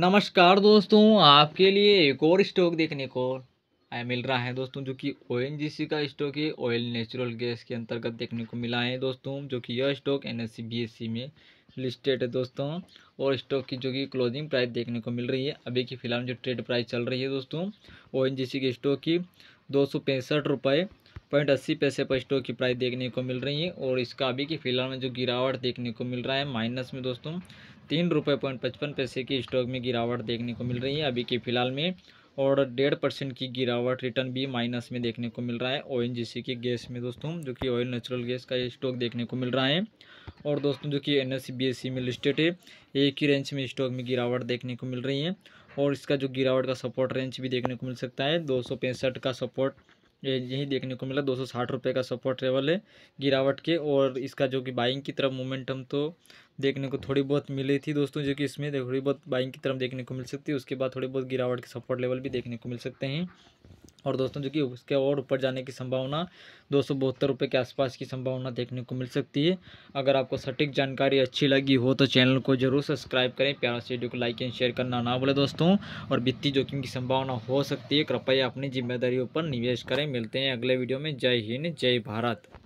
नमस्कार दोस्तों आपके लिए एक और स्टॉक देखने को मिल रहा है दोस्तों जो कि ओ का स्टॉक है ऑयल नेचुरल गैस के अंतर्गत देखने को मिला है दोस्तों जो कि यह stock N S e, e में लिस्टेड है दोस्तों और स्टॉक की जो कि क्लोजिंग प्राइस देखने को मिल रही है अभी की फ़िलहाल जो ट्रेड प्राइस चल रही है दोस्तों ओ के स्टॉक की दो सौ पॉइंट अस्सी पैसे पर स्टॉक की प्राइस देखने को मिल रही है और इसका अभी की फिलहाल में जो गिरावट देखने को मिल रहा है माइनस में दोस्तों तीन रुपये पॉइंट पचपन पैसे की स्टॉक में गिरावट देखने को मिल रही है अभी की फिलहाल में और डेढ़ परसेंट की गिरावट रिटर्न भी माइनस में देखने को मिल रहा है ओ के गैस में दोस्तों जो कि ऑयल नेचुरल गैस का स्टॉक देखने को मिल रहा है और दोस्तों जो कि एन एस e, e में लिस्टेड है एक ही रेंज में स्टॉक में गिरावट देखने को मिल रही है और इसका जो गिरावट का सपोर्ट रेंज भी देखने को मिल सकता है दो का सपोर्ट यही देखने को मिला दो सौ साठ रुपये का सपोर्ट लेवल है गिरावट के और इसका जो कि बाइंग की तरफ मोमेंटम तो देखने को थोड़ी बहुत मिली थी दोस्तों जो कि इसमें थोड़ी बहुत बाइंग की तरफ देखने को मिल सकती है उसके बाद थोड़ी बहुत गिरावट के सपोर्ट लेवल भी देखने को मिल सकते हैं और दोस्तों जो कि उसके और ऊपर जाने की संभावना दो सौ बहत्तर रुपये के आसपास की संभावना देखने को मिल सकती है अगर आपको सटीक जानकारी अच्छी लगी हो तो चैनल को जरूर सब्सक्राइब करें प्यारा से वीडियो को लाइक एंड शेयर करना ना भूलें दोस्तों और वित्तीय जोखिम की संभावना हो सकती है कृपया अपनी जिम्मेदारियों पर निवेश करें मिलते हैं अगले वीडियो में जय हिंद जय भारत